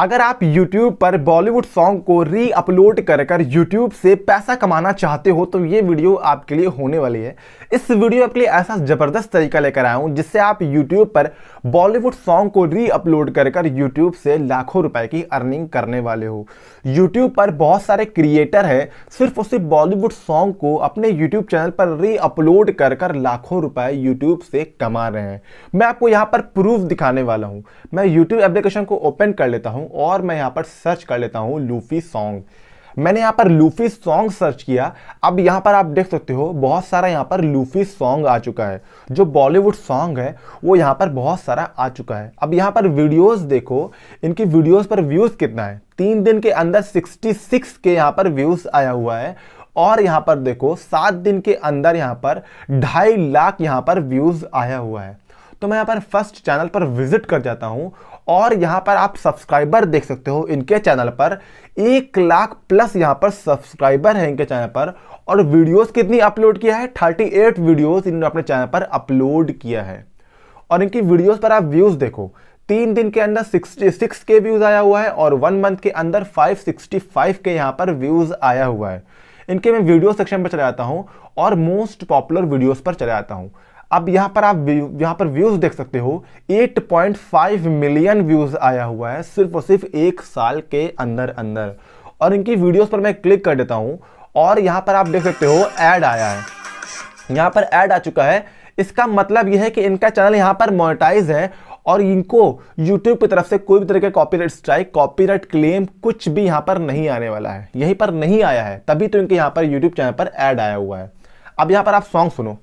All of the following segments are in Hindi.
अगर आप YouTube पर बॉलीवुड सॉन्ग को री अपलोड कर कर यूट्यूब से पैसा कमाना चाहते हो तो ये वीडियो आपके लिए होने वाली है इस वीडियो आपके लिए ऐसा ज़बरदस्त तरीका लेकर आया हूँ जिससे आप YouTube पर बॉलीवुड सॉन्ग को री अपलोड कर कर यूट्यूब से लाखों रुपए की अर्निंग करने वाले हो यूट्यूब पर बहुत सारे क्रिएटर हैं सिर्फ उसे बॉलीवुड सॉन्ग को अपने यूट्यूब चैनल पर री अपलोड कर कर लाखों रुपए यूट्यूब से कमा रहे हैं मैं आपको यहाँ पर प्रूफ दिखाने वाला हूँ मैं यूट्यूब एप्लीकेशन को ओपन कर लेता हूँ हूँ और मैं यहाँ पर सर्च कर लेता हूँ लूफी सॉन्ग मैंने यहाँ पर लूफी सॉन्ग सर्च किया अब यहाँ पर आप देख सकते हो बहुत सारा यहाँ पर लूफी सॉन्ग आ चुका है जो बॉलीवुड सॉन्ग है वो यहाँ पर बहुत सारा आ चुका है अब यहाँ पर वीडियोस देखो इनकी वीडियोस पर व्यूज़ कितना है तीन दिन के अंदर 66 के यहाँ पर व्यूज़ आया हुआ है और यहाँ पर देखो सात दिन के अंदर यहाँ पर ढाई लाख यहाँ पर व्यूज़ आया हुआ है तो मैं यहाँ पर फर्स्ट चैनल पर विजिट कर जाता हूँ और यहाँ पर आप सब्सक्राइबर देख सकते हो इनके चैनल पर एक लाख प्लस यहाँ पर सब्सक्राइबर है इनके चैनल पर और वीडियोस कितनी अपलोड किया है 38 वीडियोज इन्होंने अपने चैनल पर अपलोड किया है और इनकी वीडियोस पर आप व्यूज़ देखो तीन दिन के अंदर सिक्स के व्यूज़ आया हुआ है और वन मंथ के अंदर फाइव के यहाँ पर व्यूज़ आया हुआ है इनके मैं वीडियो सेक्शन पर चला जाता हूँ और मोस्ट पॉपुलर वीडियोज पर चले जाता हूँ अब यहाँ पर आप यहाँ पर व्यूज़ देख सकते हो 8.5 मिलियन व्यूज़ आया हुआ है सिर्फ और सिर्फ एक साल के अंदर अंदर और इनकी वीडियोस पर मैं क्लिक कर देता हूँ और यहाँ पर आप देख सकते हो ऐड आया है यहाँ पर ऐड आ चुका है इसका मतलब यह है कि इनका चैनल यहाँ पर मोनिटाइज है और इनको YouTube की तरफ से कोई भी तरह का कॉपीराइट स्ट्राइक कॉपीराइट क्लेम कुछ भी यहाँ पर नहीं आने वाला है यहीं पर नहीं आया है तभी तो इनके यहाँ पर YouTube चैनल पर ऐड आया हुआ है अब यहाँ पर आप सॉन्ग सुनो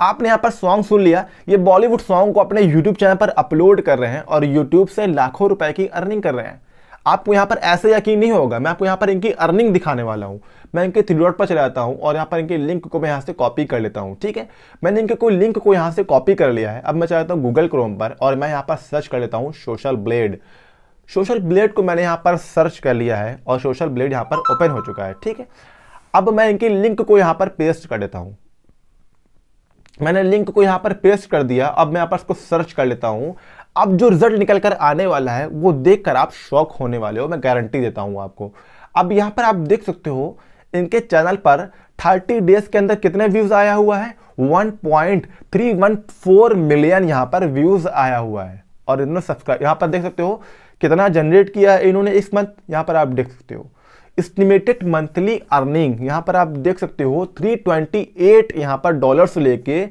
आपने यहाँ पर सॉन्ग सुन लिया ये बॉलीवुड सॉन्ग को अपने यूट्यूब चैनल पर अपलोड कर रहे हैं और यूट्यूब से लाखों रुपए की अर्निंग कर रहे हैं आपको यहाँ पर ऐसे यकीन नहीं होगा मैं आपको यहाँ पर इनकी अर्निंग दिखाने वाला हूँ मैं इनके थ्री डॉट पर चला जाता हूँ और यहाँ पर इनके लिंक को मैं यहाँ से कॉपी कर लेता हूँ ठीक है मैंने इनके कोई लिंक को यहाँ से कॉपी कर लिया है अब मैं चला जाता हूँ गूगल क्रोम पर और मैं यहाँ पर सर्च कर लेता हूँ सोशल ब्लेड सोशल ब्लेड को मैंने यहाँ पर सर्च कर लिया है और सोशल ब्लेड यहाँ पर ओपन हो चुका है ठीक है अब मैं इनके लिंक को यहाँ पर पेस्ट कर देता हूँ मैंने लिंक को यहाँ पर पेस्ट कर दिया अब मैं यहाँ पर इसको सर्च कर लेता हूँ अब जो रिजल्ट निकल कर आने वाला है वो देख कर आप शौक होने वाले हो मैं गारंटी देता हूँ आपको अब यहाँ पर आप देख सकते हो इनके चैनल पर 30 डेज के अंदर कितने व्यूज आया हुआ है 1.314 मिलियन यहाँ पर व्यूज आया हुआ है और इन्होंने सब्सक्राइब यहाँ पर देख सकते हो कितना जनरेट किया है इन्होंने इस मंथ यहाँ पर आप देख सकते हो एस्टिमेटेड मंथली अर्निंग यहाँ पर आप देख सकते हो 328 यहाँ पर डॉलर से लेके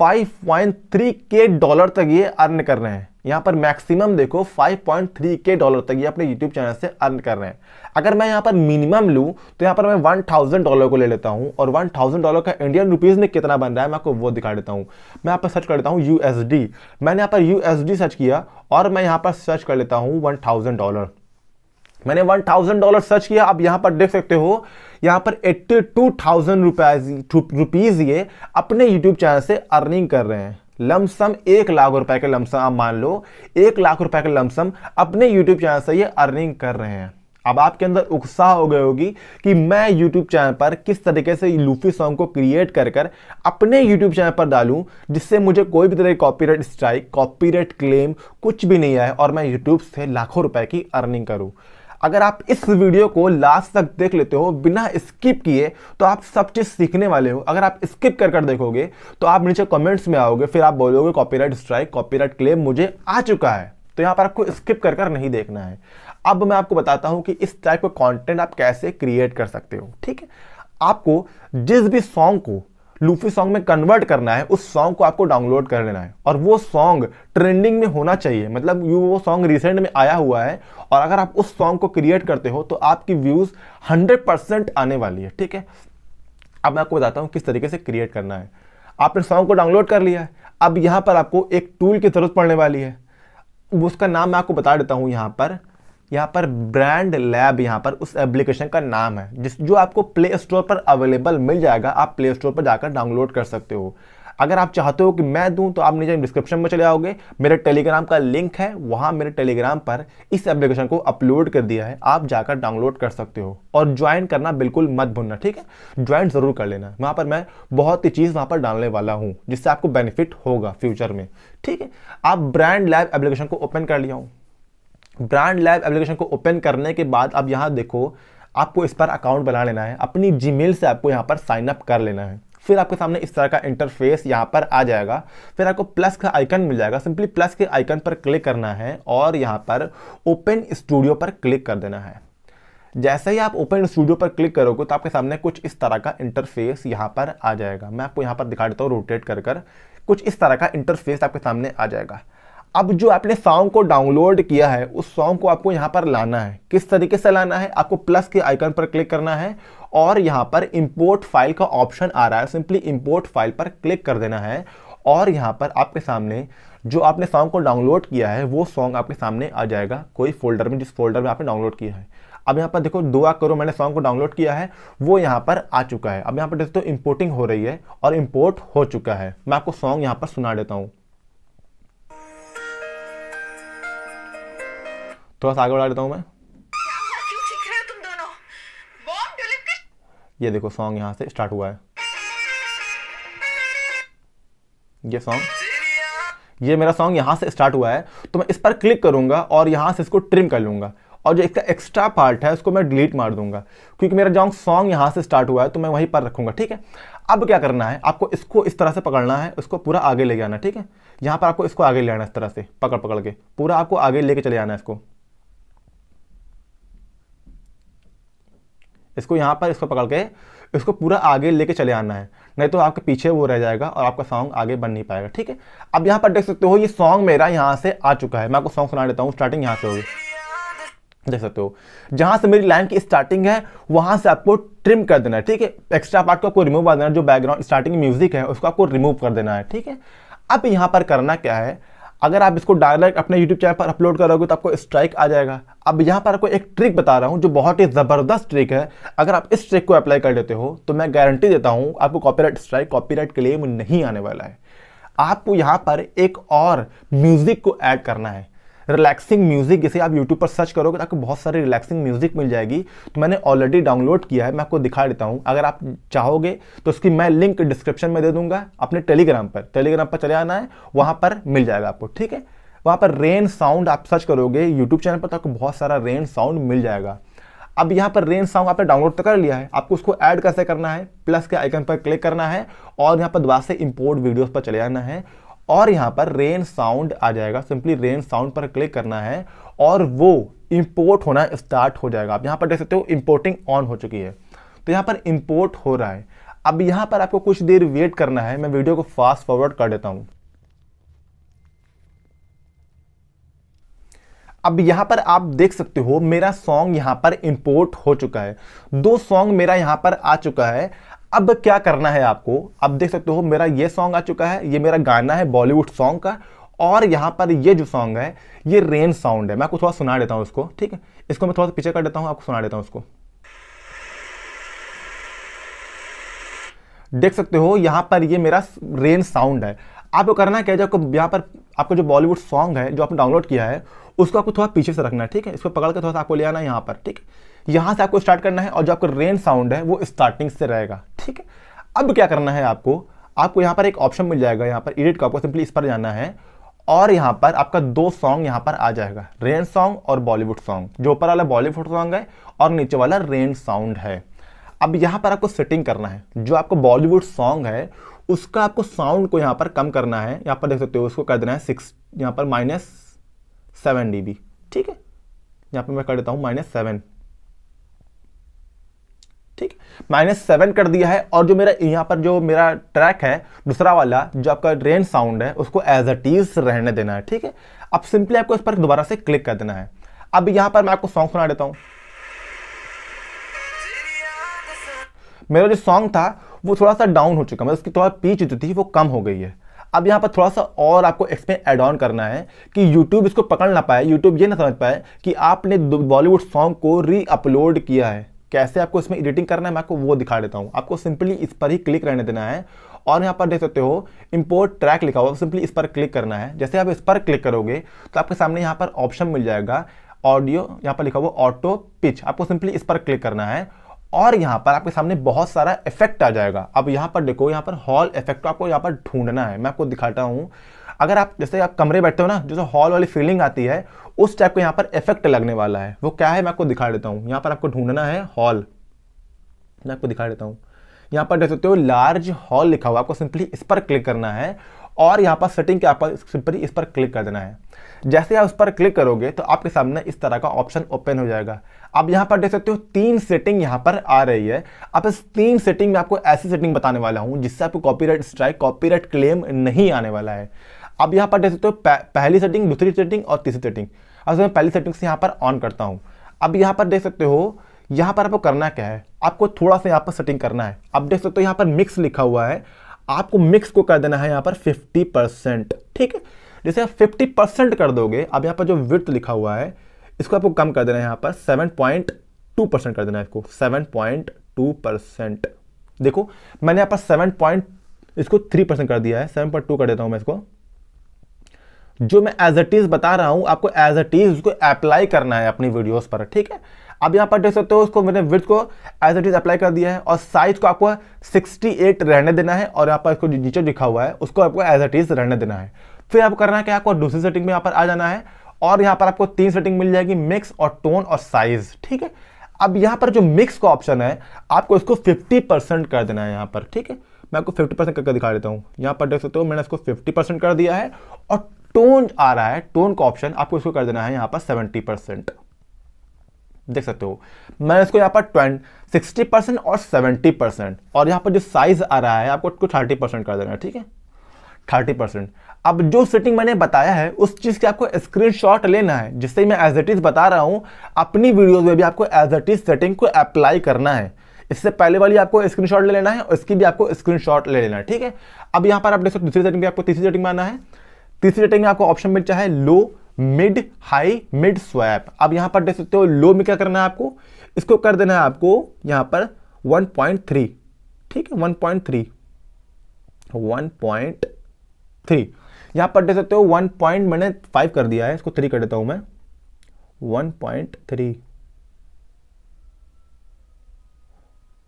5.3 के डॉलर तक ये अर्न कर रहे हैं यहाँ पर मैक्सिमम देखो 5.3 के डॉलर तक ये अपने यूट्यूब चैनल से अर्न कर रहे हैं अगर मैं यहाँ पर मिनिमम लूँ तो यहाँ पर मैं 1000 डॉलर को ले लेता हूँ और 1000 डॉलर का इंडियन रुपीज़ में कितना बन रहा है मैं आपको वो दिखा देता हूँ मैं यहाँ पर सर्च कर लेता हूँ यू मैंने यहाँ पर यू सर्च किया और मैं यहाँ पर सर्च कर लेता हूँ वन डॉलर मैंने वन थाउजेंड डॉलर सर्च किया आप यहां पर देख सकते हो यहां पर एट्टी टू थाउजेंड रुपीज़ ये अपने यूट्यूब चैनल से अर्निंग कर रहे हैं लमसम एक लाख रुपए के लमसम आप मान लो एक लाख रुपए के लमसम अपने यूट्यूब चैनल से ये अर्निंग कर रहे हैं अब आपके अंदर उत्साह हो गई होगी कि मैं यूट्यूब चैनल पर किस तरीके से लूफी सॉन्ग को क्रिएट कर कर अपने यूट्यूब चैनल पर डालूं जिससे मुझे कोई भी तरह की कॉपीराइट स्ट्राइक कॉपीराइट क्लेम कुछ भी नहीं आए और मैं यूट्यूब से लाखों रुपए की अर्निंग करूं अगर आप इस वीडियो को लास्ट तक देख लेते हो बिना स्किप किए तो आप सब चीज़ सीखने वाले हो अगर आप स्किप कर कर देखोगे तो आप नीचे कमेंट्स में आओगे फिर आप बोलोगे कॉपीराइट स्ट्राइक कॉपीराइट क्लेम मुझे आ चुका है तो यहाँ पर आपको स्किप कर कर नहीं देखना है अब मैं आपको बताता हूँ कि इस टाइप का कॉन्टेंट आप कैसे क्रिएट कर सकते हो ठीक है आपको जिस भी सॉन्ग को लूफी सॉन्ग में कन्वर्ट करना है उस सॉन्ग को आपको डाउनलोड कर लेना है और वो सॉन्ग ट्रेंडिंग में होना चाहिए मतलब यू वो सॉन्ग रिसेंट में आया हुआ है और अगर आप उस सॉन्ग को क्रिएट करते हो तो आपकी व्यूज़ हंड्रेड परसेंट आने वाली है ठीक है अब मैं आपको बताता हूँ किस तरीके से क्रिएट करना है आपने सॉन्ग को डाउनलोड कर लिया है अब यहाँ पर आपको एक टूल की ज़रूरत पड़ने वाली है उसका नाम मैं आपको बता देता हूँ यहाँ पर यहाँ पर ब्रांड लैब यहाँ पर उस एप्लीकेशन का नाम है जिस जो आपको प्ले स्टोर पर अवेलेबल मिल जाएगा आप प्ले स्टोर पर जाकर डाउनलोड कर सकते हो अगर आप चाहते हो कि मैं दूं तो आप नीचे डिस्क्रिप्शन में चले आओगे मेरे टेलीग्राम का लिंक है वहाँ मेरे टेलीग्राम पर इस एप्लीकेशन को अपलोड कर दिया है आप जाकर डाउनलोड कर सकते हो और ज्वाइन करना बिल्कुल मत भूलना ठीक है ज्वाइन ज़रूर कर लेना वहाँ पर मैं बहुत ही चीज़ वहाँ पर डालने वाला हूँ जिससे आपको बेनिफिट होगा फ्यूचर में ठीक है आप ब्रांड लैब एप्लीकेशन को ओपन कर लिया हूँ ब्रांड लैब एप्लीकेशन को ओपन करने के बाद अब यहाँ देखो आपको इस पर अकाउंट बना लेना है अपनी जी से आपको यहाँ पर साइन अप कर लेना है फिर आपके सामने इस तरह का इंटरफेस यहाँ पर आ जाएगा फिर आपको प्लस का आइकन मिल जाएगा सिंपली प्लस के आइकन पर क्लिक करना है और यहाँ पर ओपन स्टूडियो पर क्लिक कर देना है जैसे ही आप ओपन स्टूडियो पर क्लिक करोगे तो आपके सामने कुछ इस तरह का इंटरफेस यहाँ पर आ जाएगा मैं आपको यहाँ पर दिखा देता हूँ रोटेट कर कर कुछ इस तरह का इंटरफेस आपके सामने आ जाएगा अब जो आपने सॉन्ग को डाउनलोड किया है उस सॉन्ग को आपको यहाँ पर लाना है किस तरीके से लाना है आपको प्लस के आइकन पर क्लिक करना है और यहाँ पर इंपोर्ट फाइल का ऑप्शन आ रहा है सिंपली इंपोर्ट फाइल पर क्लिक कर देना है और यहाँ पर आपके सामने जो आपने सॉन्ग को डाउनलोड किया है वो सॉन्ग आपके सामने आ जाएगा कोई फोल्डर में जिस फोल्डर में आपने डाउनलोड किया है अब यहाँ पर देखो दुआ करो मैंने सॉन्ग को डाउनलोड किया है वो यहाँ पर आ चुका है अब यहाँ पर दोस्तों इम्पोर्टिंग हो रही है और इम्पोर्ट हो चुका है मैं आपको सॉन्ग यहाँ पर सुना देता हूँ थोड़ा सा आगे बढ़ा लेता हूँ मैं ये देखो सॉन्ग यहाँ से स्टार्ट हुआ है ये सॉन्ग ये मेरा सॉन्ग यहाँ से स्टार्ट हुआ है तो मैं इस पर क्लिक करूँगा और यहाँ से इसको ट्रिम कर लूँगा और जो इसका एक्स्ट्रा पार्ट है उसको मैं डिलीट मार दूंगा क्योंकि मेरा जो सॉन्ग यहाँ से स्टार्ट हुआ है तो मैं वहीं पर रखूँगा ठीक है अब क्या करना है आपको इसको इस तरह से पकड़ना है इसको पूरा आगे ले जाना ठीक है यहाँ पर आपको इसको आगे ले आना इस तरह से पकड़ पकड़ के पूरा आपको आगे लेके चले जाना है इसको इसको यहाँ पर इसको पकड़ के इसको पूरा आगे लेके चले आना है नहीं तो आपके पीछे वो रह जाएगा और आपका सॉन्ग आगे बन नहीं पाएगा ठीक है अब यहाँ पर देख सकते हो ये सॉन्ग मेरा यहाँ से आ चुका है मैं आपको सॉन्ग सुना लेता हूँ स्टार्टिंग यहाँ से होगी देख सकते हो जहाँ से मेरी लाइन की स्टार्टिंग है वहाँ से आपको ट्रिम कर देना है ठीक है एक्स्ट्रा पार्ट को आपको रिमूव कर देना जो बैकग्राउंड स्टार्टिंग म्यूजिक है उसको आपको रिमूव कर देना है ठीक है अब यहाँ पर करना क्या है अगर आप इसको डायरेक्ट अपने यूट्यूब चैनल पर अपलोड करोगे तो आपको स्ट्राइक आ जाएगा अब यहाँ पर आपको एक ट्रिक बता रहा हूँ जो बहुत ही ज़बरदस्त ट्रिक है अगर आप इस ट्रिक को अप्लाई कर लेते हो तो मैं गारंटी देता हूँ आपको कॉपीराइट स्ट्राइक कॉपीराइट क्लेम नहीं आने वाला है आपको यहाँ पर एक और म्यूज़िक को ऐड करना है रिलैक्सिंग म्यूजिक जैसे आप यूट्यूब पर सर्च करोगे तो आपको बहुत सारी रिलैक्सिंग म्यूजिक मिल जाएगी तो मैंने ऑलरेडी डाउनलोड किया है मैं आपको दिखा देता हूँ अगर आप चाहोगे तो उसकी मैं लिंक डिस्क्रिप्शन में दे दूंगा अपने टेलीग्राम पर टेलीग्राम पर चले आना है वहाँ पर मिल जाएगा आपको ठीक है वहाँ पर रेन साउंड आप सर्च करोगे यूट्यूब चैनल पर तो आपको बहुत सारा रेन साउंड मिल जाएगा अब यहाँ पर रेन साउंड आपने डाउनलोड तो कर लिया है आपको उसको ऐड कैसे करना है प्लस के आइकन पर क्लिक करना है और यहाँ पर दोबारा से इम्पोर्ट वीडियोस पर चले जाना है और यहाँ पर रेन साउंड आ जाएगा सिंपली रेन साउंड पर क्लिक करना है और वो इंपोर्ट होना स्टार्ट हो जाएगा आप यहाँ पर देख सकते हो इंपोर्टिंग ऑन हो चुकी है तो यहाँ पर इंपोर्ट हो रहा है अब यहाँ पर आपको कुछ देर वेट करना है मैं वीडियो को फास्ट फॉरवर्ड कर देता हूँ अब यहां पर आप देख सकते हो मेरा सॉन्ग यहां पर इंपोर्ट हो चुका है दो सॉन्ग मेरा यहां पर आ चुका है अब क्या करना है आपको अब देख सकते हो मेरा ये सॉन्ग आ चुका है ये मेरा गाना है बॉलीवुड सॉन्ग का और यहाँ पर ये जो सॉन्ग है ये रेन साउंड है मैं आपको थोड़ा सुना देता हूँ उसको ठीक है इसको मैं थोड़ा सा पीछे कर देता हूँ आपको सुना देता हूँ उसको देख सकते हो यहाँ पर ये मेरा रेन साउंड है आपको करना क्या है जो आपको यहाँ पर आपका जो बॉलीवुड सॉन्ग है जो आपने डाउनलोड किया है उसको आपको थोड़ा पीछे से रखना है ठीक है इसको पकड़ के थोड़ा सा आपको ले आना है यहाँ पर ठीक है यहाँ से आपको स्टार्ट करना है और जो आपका रेन साउंड है वो स्टार्टिंग से रहेगा ठीक है अब क्या करना है आपको आपको यहाँ पर एक ऑप्शन मिल जाएगा यहाँ पर एडिट का आपको सिंपली इस पर जाना है और यहाँ पर आपका दो सॉन्ग यहाँ पर आ जाएगा रेन सॉन्ग और बॉलीवुड सॉन्ग जो ऊपर वाला बॉलीवुड सॉन्ग है और नीचे वाला रेन साउंड है अब यहाँ पर आपको सेटिंग करना है जो आपको बॉलीवुड सॉन्ग है उसका आपको साउंड को यहाँ पर कम करना है यहाँ पर देख सकते हो उसको कर देना है सिक्स यहाँ पर माइनस सेवन डी ठीक है यहाँ पर मैं कर देता हूँ माइनस सेवन ठीक माइनस सेवन कर दिया है और जो मेरा यहाँ पर जो मेरा ट्रैक है दूसरा वाला जो आपका रेन साउंड है उसको एज अ टीज रहने देना है ठीक है अब सिंपली आपको इस पर दोबारा से क्लिक कर देना है अब यहाँ पर मैं आपको सॉन्ग सुना देता हूँ मेरा जो सॉन्ग था वो थोड़ा सा डाउन हो चुका मतलब उसकी थोड़ा पीच जो थी वो कम हो गई है अब यहाँ पर थोड़ा सा और आपको एक्सप्लेन एड ऑन करना है कि YouTube इसको पकड़ ना पाए YouTube ये ना समझ पाए कि आपने बॉलीवुड सॉन्ग को री अपलोड किया है कैसे आपको इसमें एडिटिंग करना है मैं आपको वो दिखा देता हूँ आपको सिंपली इस पर ही क्लिक रहने देना है और यहाँ पर देख सकते हो इम्पोर्ट ट्रैक लिखा हुआ सिंपली इस पर क्लिक करना है जैसे आप इस पर क्लिक करोगे तो आपके सामने यहाँ पर ऑप्शन मिल जाएगा ऑडियो यहाँ पर लिखा हुआ ऑटो पिच आपको सिंपली इस पर क्लिक करना है और यहाँ पर आपके सामने बहुत सारा इफेक्ट आ जाएगा अब यहाँ पर देखो यहाँ पर हॉल इफेक्ट आपको यहाँ पर ढूंढना है मैं आपको दिखाता हूँ अगर आप जैसे आप कमरे बैठते हो ना जैसे हॉल वाली फीलिंग आती है उस टाइप को यहाँ पर इफेक्ट लगने वाला है वो क्या है मैं आपको दिखा देता हूँ यहाँ पर आपको ढूंढना है हॉल मैं आपको दिखा देता हूँ यहाँ पर देख सकते हो लार्ज हॉल लिखा हुआ आपको सिंपली इस पर क्लिक करना है और यहाँ पर सेटिंग के आपको सिंपली इस पर क्लिक कर देना है जैसे आप उस पर क्लिक करोगे तो आपके सामने इस तरह का ऑप्शन ओपन हो जाएगा अब यहां पर देख सकते हो तीन सेटिंग यहां पर आ रही है अब इस तीन सेटिंग में आपको ऐसी सेटिंग बताने वाला हूं जिससे आपको कॉपीराइट स्ट्राइक कॉपीराइट क्लेम नहीं आने वाला है अब यहां पर देख सकते हो पहली सेटिंग दूसरी सेटिंग और तीसरी सेटिंग अब मैं पहली सेटिंग से यहां पर ऑन करता हूं अब यहां पर देख सकते हो यहां पर आपको करना क्या है आपको थोड़ा सा यहां पर सेटिंग करना है अब देख सकते हो यहां पर मिक्स लिखा हुआ है आपको मिक्स को कर देना है यहां पर फिफ्टी परसेंट ठीक है जैसे आप फिफ्टी परसेंट कर दोगे अब यहां पर जो विर्थ लिखा हुआ है इसको आपको कम कर देना है यहाँ पर सेवन पॉइंट टू परसेंट कर देना है इसको सेवन पॉइंट टू परसेंट देखो मैंने यहाँ पर सेवन पॉइंट इसको थ्री परसेंट कर दिया है सेवन पॉइंट टू कर देता हूँ मैं इसको जो मैं एज अ इज बता रहा हूँ आपको एज अ इज उसको अप्लाई करना है अपनी वीडियोस पर ठीक है अब यहाँ पर देख सकते हो उसको मैंने विथ को एज इट इज अप्लाई कर दिया है और साइज को आपको 68 रहने देना है और यहाँ पर इसको नीचे लिखा हुआ है उसको आपको एज इट इज रहने देना है फिर आपको करना है कि आपको दूसरी सेटिंग में यहाँ पर आ जाना है और यहाँ पर आपको तीन सेटिंग मिल जाएगी मिक्स और टोन और साइज ठीक है अब यहाँ पर जो मिक्स का ऑप्शन है आपको इसको 50 परसेंट कर देना है यहाँ पर ठीक है मैं आपको 50 परसेंट करके दिखा देता हूँ यहाँ पर देख सकते हो मैंने इसको 50 परसेंट कर दिया है और टोन आ रहा है टोन का ऑप्शन आपको इसको कर देना है यहाँ पर 70 परसेंट देख सकते हो मैंने इसको यहाँ पर ट्वेंट सिक्सटी परसेंट और सेवेंटी परसेंट और यहाँ पर जो साइज आ रहा है आपको उसको थर्टी परसेंट कर देना है ठीक है थर्टी परसेंट अब जो सेटिंग मैंने बताया है उस चीज़ की आपको स्क्रीनशॉट लेना है जिससे मैं एज इट इज़ बता रहा हूँ अपनी वीडियोज में भी आपको एज इट इज़ सेटिंग को अप्लाई करना है इससे पहले वाली आपको स्क्रीनशॉट ले लेना है और इसकी भी आपको स्क्रीनशॉट ले लेना है ठीक है अब यहाँ पर आप देख सकते दूसरी सेटिंग भी आपको तीसरी सेटिंग में आना है तीसरी सेटिंग में आपको ऑप्शन मिल चाहे low mid high mid swap अब यहाँ पर देख सकते हो लो में क्या करना है आपको इसको कर देना है आपको यहाँ पर वन ठीक है वन 1.3 थ्री यहाँ पर दे सकते हो वन पॉइंट मैंने फाइव कर दिया है इसको थ्री कर देता हूँ मैं one point three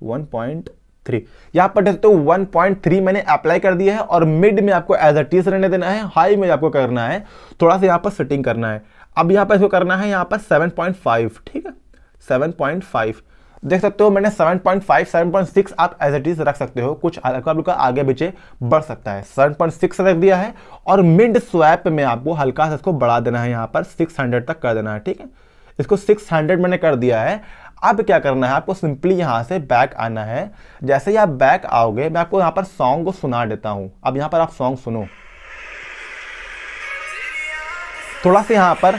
one point three यहाँ पर देखते हो वन पॉइंट थ्री मैंने अप्लाई कर दिया है और मिड में आपको एज अ टीस रहने देना है हाई में आपको करना है थोड़ा सा यहाँ पर सेटिंग करना है अब यहाँ पर इसको करना है यहाँ पर सेवन पॉइंट फाइव ठीक है सेवन पॉइंट फाइव देख सकते हो मैंने 7.5, 7.6 आप एज इट इज रख सकते हो कुछ हल्का हल्का आगे पीछे बढ़ सकता है 7.6 रख दिया है और मिड स्वैप में आपको हल्का सा इसको बढ़ा देना है यहाँ पर 600 तक कर देना है ठीक है इसको 600 मैंने कर दिया है अब क्या करना है आपको सिंपली यहाँ से बैक आना है जैसे ही आप बैक आओगे मैं आपको यहाँ पर सॉन्ग को सुना देता हूँ अब यहाँ पर आप सॉन्ग सुनो थोड़ा सा यहाँ पर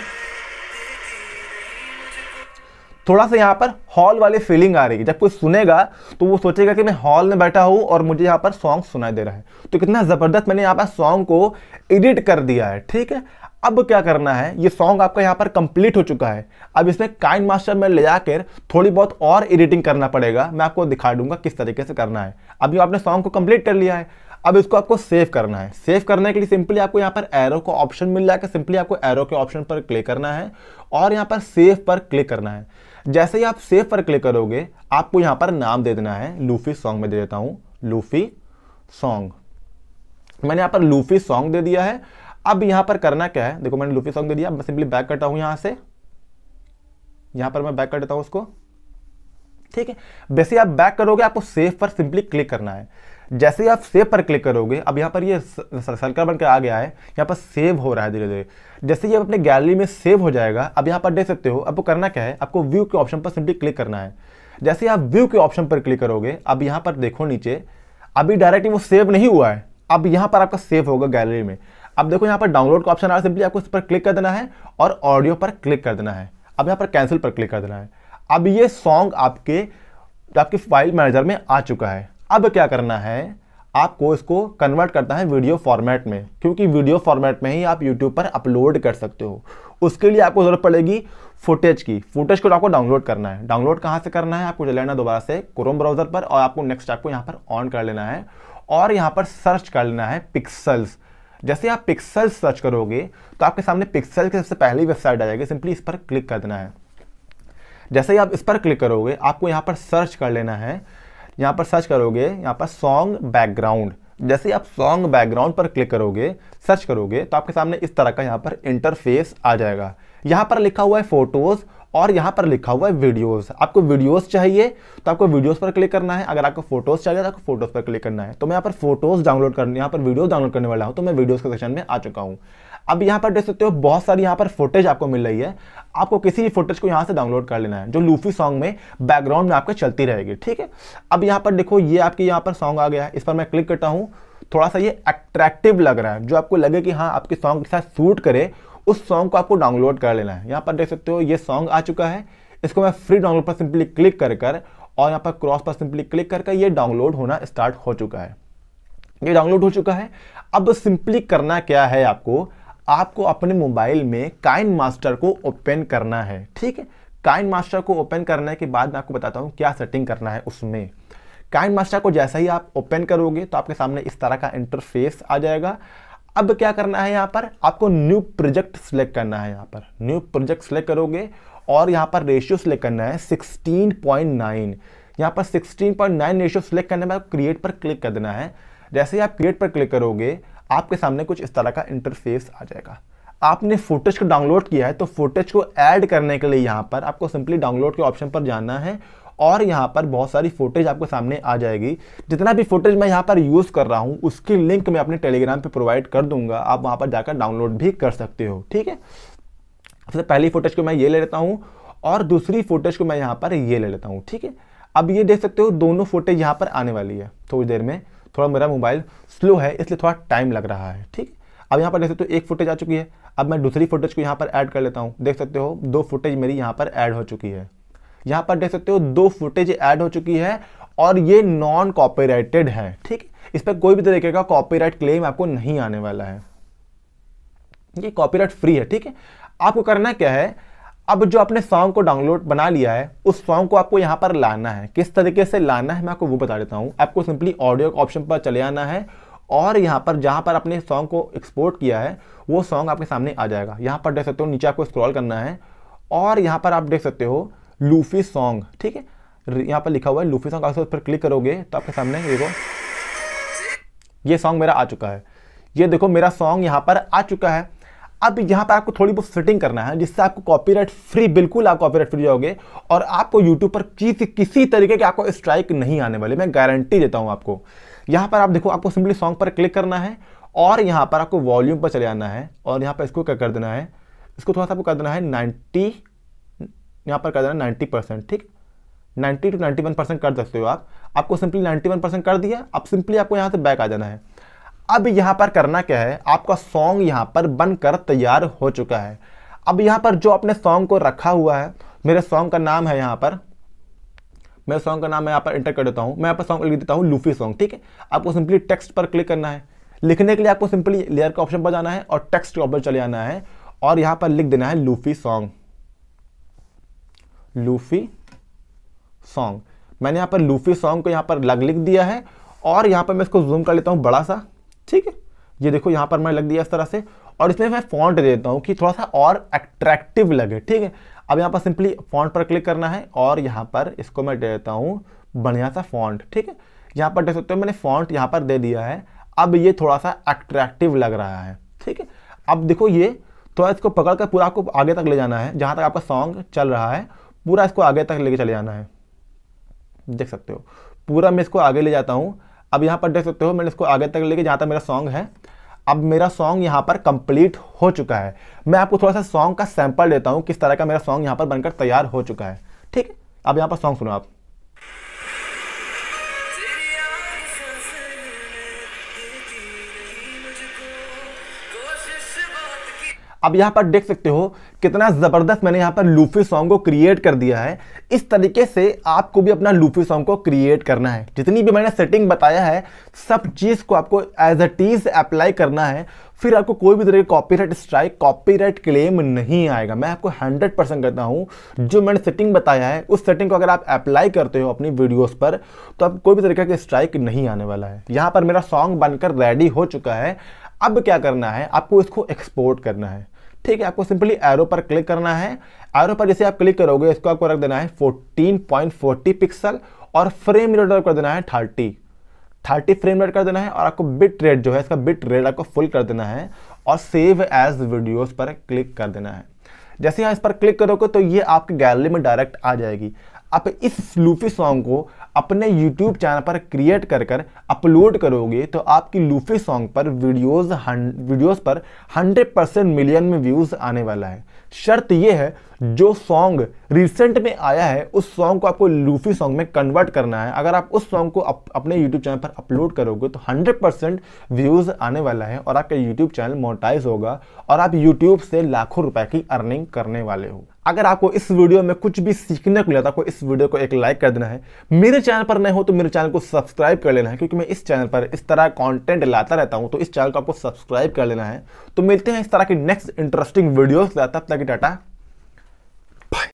थोड़ा सा यहाँ पर हॉल वाली फीलिंग आ रही है जब कोई सुनेगा तो वो सोचेगा कि मैं हॉल में बैठा हूँ और मुझे यहाँ पर सॉन्ग सुनाई दे रहा है तो कितना ज़बरदस्त मैंने यहाँ पर सॉन्ग को एडिट कर दिया है ठीक है अब क्या करना है ये सॉन्ग आपका यहाँ पर कंप्लीट हो चुका है अब इसमें काइन मास्टर में ले जाकर थोड़ी बहुत और एडिटिंग करना पड़ेगा मैं आपको दिखा दूंगा किस तरीके से करना है अभी आपने सॉन्ग को कंप्लीट कर लिया है अब इसको आपको सेव करना है सेव करने के लिए सिंपली आपको यहाँ पर एरो का ऑप्शन मिल जाएगा सिंपली आपको एरो के ऑप्शन पर क्लिक करना है और यहाँ पर सेव पर क्लिक करना है जैसे ही आप सेव पर क्लिक करोगे आपको यहां पर नाम दे देना है लूफी सॉन्ग में दे देता हूं लूफी सॉन्ग मैंने यहां पर लूफी सॉन्ग दे दिया है अब यहां पर करना क्या है देखो मैंने लूफी सॉन्ग दे दिया मैं सिंपली बैक करता हूं यहां से यहां पर मैं बैक कर देता हूं उसको ठीक है वैसे आप बैक करोगे आपको सेफ पर सिंपली क्लिक करना है जैसे ही आप सेव पर क्लिक करोगे अब यहाँ पर ये सर्कल बनकर आ गया है यहाँ पर सेव हो रहा है धीरे धीरे जैसे ये अपने गैलरी में सेव हो जाएगा अब यहाँ पर देख सकते हो आपको करना क्या है आपको व्यू के ऑप्शन पर सिंपली क्लिक करना है जैसे आप व्यू के ऑप्शन पर क्लिक करोगे अब यहाँ पर देखो नीचे अभी डायरेक्टली वो सेव नहीं हुआ है अब यहाँ पर आपका सेव होगा गैलरी में अब देखो यहाँ पर डाउनलोड का ऑप्शन आ रहा है सिंपली आपको इस पर क्लिक कर देना है और ऑडियो पर क्लिक कर देना है अब यहाँ पर कैंसिल पर क्लिक कर देना है अब ये सॉन्ग आपके आपके फाइल मैनेजर में आ चुका है अब क्या करना है आपको इसको कन्वर्ट करना है वीडियो फॉर्मेट में क्योंकि वीडियो फॉर्मेट में ही आप यूट्यूब पर अपलोड कर सकते हो उसके लिए आपको ज़रूरत पड़ेगी फुटेज की फुटेज को आपको डाउनलोड करना है डाउनलोड कहाँ से करना है आपको चले लेना दोबारा से क्रोम ब्राउज़र पर और आपको नेक्स्ट आपको यहाँ पर ऑन कर लेना है और यहाँ पर सर्च कर लेना है पिक्सल्स जैसे आप पिक्सल्स सर्च करोगे तो आपके सामने पिक्सल की सबसे पहली वेबसाइट आ जाएगी सिंपली इस पर क्लिक कर देना है जैसे ही आप इस पर क्लिक करोगे आपको यहाँ पर सर्च कर लेना है यहाँ पर सर्च करोगे यहाँ पर सॉन्ग बैकग्राउंड जैसे आप सॉन्ग बैकग्राउंड पर क्लिक करोगे सर्च करोगे तो आपके सामने इस तरह का यहाँ पर इंटरफेस आ जाएगा यहाँ पर लिखा हुआ है फोटोज़ और यहाँ पर लिखा हुआ है वीडियोस आपको वीडियोस चाहिए तो आपको वीडियोस पर क्लिक करना है अगर आपको फोटोज चाहिए तो आपको फोटोज पर क्लिक करना है तो मैं यहाँ पर फोटोज डाउनलोड करने यहाँ पर वीडियो डाउनलोड करने वाला हूँ तो मैं वीडियोस के सेक्शन में आ चुका हूँ अब यहाँ पर देख सकते हो बहुत सारी यहाँ पर फुटेज आपको मिल रही है आपको किसी भी फुटेज को यहाँ से डाउनलोड कर लेना है जो लूफी सॉन्ग में बैकग्राउंड में आपके चलती रहेगी ठीक है अब यहाँ पर देखो ये आपके यहाँ पर सॉन्ग आ गया है इस पर मैं क्लिक करता हूँ थोड़ा सा ये अट्रैक्टिव लग रहा है जो आपको लगे कि हाँ आपके सॉन्ग के साथ सूट करे उस सॉन्ग को आपको डाउनलोड कर लेना है यहाँ पर देख सकते हो ये सॉन्ग आ चुका है इसको मैं फ्री डाउनलोड पर सिंपली क्लिक कर कर और यहाँ पर क्रॉस पर सिंपली क्लिक करके ये डाउनलोड होना स्टार्ट हो चुका है ये डाउनलोड हो चुका है अब सिंपली करना क्या है आपको आपको अपने मोबाइल में काइन मास्टर को ओपन करना है ठीक है काइन मास्टर को ओपन करने के बाद मैं आपको बताता हूँ क्या सेटिंग करना है उसमें काइन मास्टर को जैसा ही आप ओपन करोगे तो आपके सामने इस तरह का इंटरफेस आ जाएगा अब क्या करना है यहाँ पर आपको न्यू प्रोजेक्ट सेलेक्ट करना है यहाँ पर न्यू प्रोजेक्ट सेलेक्ट करोगे और यहाँ पर रेशियो सेलेक्ट करना है 16.9 यहाँ पर 16.9 रेशियो सेलेक्ट करने में क्रिएट पर क्लिक कर देना है जैसे ही आप क्रिएट पर क्लिक करोगे आपके सामने कुछ इस तरह का इंटरफेस आ जाएगा आपने फुटेज को डाउनलोड किया है तो फुटेज को ऐड करने के लिए यहाँ पर आपको सिंपली डाउनलोड के ऑप्शन पर जाना है और यहाँ पर बहुत सारी फुटेज आपके सामने आ जाएगी जितना भी फुटेज मैं यहाँ पर यूज़ कर रहा हूँ उसकी लिंक मैं अपने टेलीग्राम पे प्रोवाइड कर दूंगा आप वहाँ पर जाकर डाउनलोड भी कर सकते हो ठीक है सबसे पहली फुटेज को मैं ये ले लेता हूँ और दूसरी फुटेज को मैं यहाँ पर ये ले लेता हूँ ठीक है अब ये देख सकते हो दोनों फुटेज यहाँ पर आने वाली है थोड़ी देर में थोड़ा मेरा मोबाइल स्लो है इसलिए थोड़ा टाइम लग रहा है ठीक अब यहाँ पर देख सकते हो एक फुटेज आ चुकी है अब मैं दूसरी फुटेज को यहाँ पर ऐड कर लेता हूँ देख सकते हो दो फुटेज मेरी यहाँ पर ऐड हो चुकी है यहाँ पर देख सकते हो दो फुटेज ऐड हो चुकी है और ये नॉन कॉपीराइटेड है ठीक इस पर कोई भी तरीके का कॉपीराइट क्लेम आपको नहीं आने वाला है ये कॉपीराइट फ्री है ठीक है आपको करना क्या है अब जो आपने सॉन्ग को डाउनलोड बना लिया है उस सॉन्ग को आपको यहाँ पर लाना है किस तरीके से लाना है मैं आपको वो बता देता हूँ आपको सिंपली ऑडियो ऑप्शन पर चले आना है और यहाँ पर जहाँ पर आपने सॉन्ग को एक्सपोर्ट किया है वो सॉन्ग आपके सामने आ जाएगा यहाँ पर देख सकते हो नीचे आपको स्क्रॉल करना है और यहाँ पर आप देख सकते हो लूफी सॉन्ग ठीक है यहाँ पर लिखा हुआ है लूफी सॉन्ग आप उस पर क्लिक करोगे तो आपके सामने देखो ये सॉन्ग मेरा आ चुका है ये देखो मेरा सॉन्ग यहाँ पर आ चुका है अब यहाँ पर आपको थोड़ी बहुत सेटिंग करना है जिससे आपको कॉपीराइट फ्री बिल्कुल आप कॉपीराइट फ्री जाओगे और आपको यूट्यूब पर किसी किसी तरीके के आपको स्ट्राइक नहीं आने वाले मैं गारंटी देता हूँ आपको यहाँ पर आप देखो आपको सिंपली सॉन्ग पर क्लिक करना है और यहाँ पर आपको वॉल्यूम पर चले आना है और यहाँ पर इसको क्या कर देना है इसको थोड़ा सा आपको कर देना है नाइन्टी यहाँ पर कर देना नाइन्टी परसेंट ठीक ninety two ninety one percent कर सकते हो आप आपको सिंपली नाइन्टी वन परसेंट कर दिया अब सिंपली आपको यहाँ से बैक आ जाना है अब यहाँ पर करना क्या है आपका सॉन्ग यहाँ पर बनकर तैयार हो चुका है अब यहाँ पर जो अपने सॉन्ग को रखा हुआ है मेरे सॉन्ग का नाम है यहाँ पर मेरे सॉन्ग का नाम मैं यहाँ पर एंटर कर देता हूँ मैं यहाँ पर सॉन्ग लिख देता हूँ लूफी सॉन्ग ठीक है आपको सिंपली टेक्स्ट पर क्लिक करना है लिखने के लिए आपको सिंपली लेयर का ऑप्शन पर जाना है और टेक्स्ट के ऑप्शन चले आना है और यहाँ पर लिख देना है लूफी सॉन्ग लूफी सॉन्ग मैंने यहाँ पर लूफी सॉन्ग को यहाँ पर लग लिख दिया है और यहाँ पर मैं इसको जूम कर लेता हूँ बड़ा सा ठीक है ये देखो यहाँ पर मैं लग दिया इस तरह से और इसमें मैं फॉन्ट देता हूँ कि थोड़ा सा और अट्रैक्टिव लगे ठीक है अब यहाँ पर सिंपली फॉन्ट पर क्लिक करना है और यहाँ पर इसको मैं दे देता हूँ बढ़िया सा फॉन्ट ठीक है यहाँ पर देख सकते हो मैंने फॉन्ट यहाँ पर दे दिया है अब ये थोड़ा सा अट्रैक्टिव लग रहा है ठीक है अब देखो ये थोड़ा इसको पकड़ कर पूरा आपको आगे तक ले जाना है जहाँ तक आपका सॉन्ग चल रहा है पूरा इसको आगे तक लेके चले जाना है देख सकते हो पूरा मैं इसको आगे ले जाता हूँ अब यहाँ पर देख सकते हो मैंने इसको आगे तक लेके जहाँ तक मेरा सॉन्ग है अब मेरा सॉन्ग यहाँ पर कंप्लीट हो चुका है मैं आपको थोड़ा सा सॉन्ग का सैंपल देता हूँ किस तरह का मेरा सॉन्ग यहाँ पर बनकर तैयार हो चुका है ठीक है अब यहाँ पर सॉन्ग सुनो आप अब यहाँ पर देख सकते हो कितना ज़बरदस्त मैंने यहाँ पर लूफी सॉन्ग को क्रिएट कर दिया है इस तरीके से आपको भी अपना लूफी सॉन्ग को क्रिएट करना है जितनी भी मैंने सेटिंग बताया है सब चीज़ को आपको एज अ टीज अप्लाई करना है फिर आपको कोई भी तरह copy copyright strike copyright claim नहीं आएगा मैं आपको 100 परसेंट कहता हूँ जो मैंने सेटिंग बताया है उस सेटिंग को अगर आप अप्लाई करते हो अपनी वीडियोस पर तो आप कोई भी तरीके का स्ट्राइक नहीं आने वाला है यहाँ पर मेरा सॉन्ग बनकर रेडी हो चुका है अब क्या करना है आपको इसको एक्सपोर्ट करना है ठीक है आपको सिंपली एरो पर क्लिक करना है एरो पर जैसे आप क्लिक करोगे इसको आपको रख देना है 14.40 पिक्सल और फ्रेम रेट कर देना है 30 30 फ्रेम रेट कर देना है और आपको बिट रेट जो है इसका बिट रेट आपको फुल कर देना है और सेव एज वीडियोज पर क्लिक कर देना है जैसे यहाँ इस पर क्लिक करोगे तो ये आपकी गैलरी में डायरेक्ट आ जाएगी आप इस लूफी सॉन्ग को अपने यूट्यूब चैनल पर क्रिएट कर कर अपलोड करोगे तो आपकी लूफी सॉन्ग पर वीडियोस वीडियोस पर 100 परसेंट मिलियन में व्यूज़ आने वाला है शर्त यह है जो सॉन्ग रिसेंट में आया है उस सॉन्ग को आपको लूफी सॉन्ग में कन्वर्ट करना है अगर आप उस सॉन्ग को अप, अपने यूट्यूब चैनल पर अपलोड करोगे तो 100 व्यूज़ आने वाला है और आपका यूट्यूब चैनल मोटाइज होगा और आप यूट्यूब से लाखों रुपए की अर्निंग करने वाले हो अगर आपको इस वीडियो में कुछ भी सीखने को मिला तो आपको इस वीडियो को एक लाइक कर देना है मेरे चैनल पर नए हो तो मेरे चैनल को सब्सक्राइब कर लेना है क्योंकि मैं इस चैनल पर इस तरह कंटेंट लाता रहता हूं तो इस चैनल को आपको सब्सक्राइब कर लेना है तो मिलते हैं इस तरह की नेक्स्ट इंटरेस्टिंग वीडियोस लाता तब तक टाटा